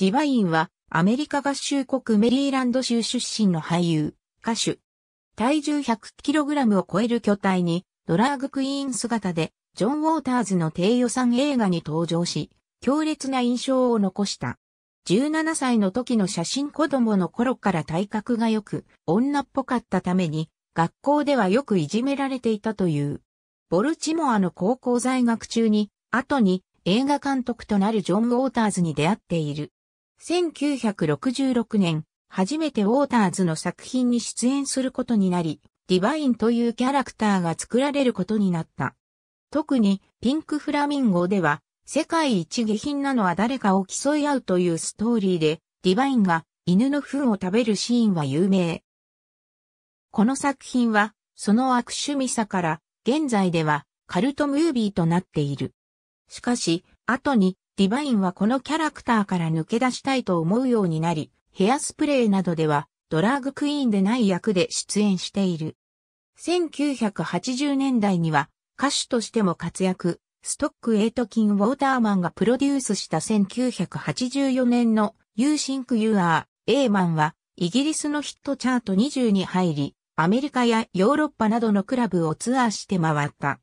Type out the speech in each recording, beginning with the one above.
ディバインはアメリカ合衆国メリーランド州出身の俳優、歌手。体重 100kg を超える巨体にドラァグクイーン姿でジョン・ウォーターズの低予算映画に登場し、強烈な印象を残した。17歳の時の写真子供の頃から体格が良く、女っぽかったために、学校ではよくいじめられていたという。ボルチモアの高校在学中に、後に映画監督となるジョン・ウォーターズに出会っている。1966年、初めてウォーターズの作品に出演することになり、ディバインというキャラクターが作られることになった。特に、ピンクフラミンゴでは、世界一下品なのは誰かを競い合うというストーリーで、ディバインが犬の糞を食べるシーンは有名。この作品は、その悪趣味さから、現在ではカルトムービーとなっている。しかし、後にディバインはこのキャラクターから抜け出したいと思うようになり、ヘアスプレーなどではドラァグクイーンでない役で出演している。1980年代には歌手としても活躍、ストック・エイト・キン・ウォーターマンがプロデュースした1984年の You Think You Are A Man はイギリスのヒットチャート20に入り、アメリカやヨーロッパなどのクラブをツアーして回った。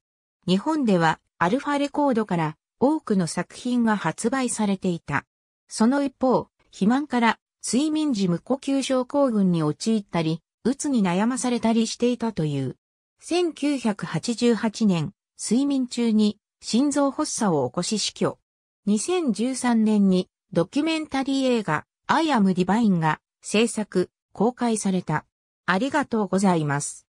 日本ではアルファレコードから多くの作品が発売されていた。その一方、肥満から睡眠時無呼吸症候群に陥ったり、鬱に悩まされたりしていたという。1988年、睡眠中に心臓発作を起こし死去。2013年にドキュメンタリー映画 I am Divine が制作、公開された。ありがとうございます。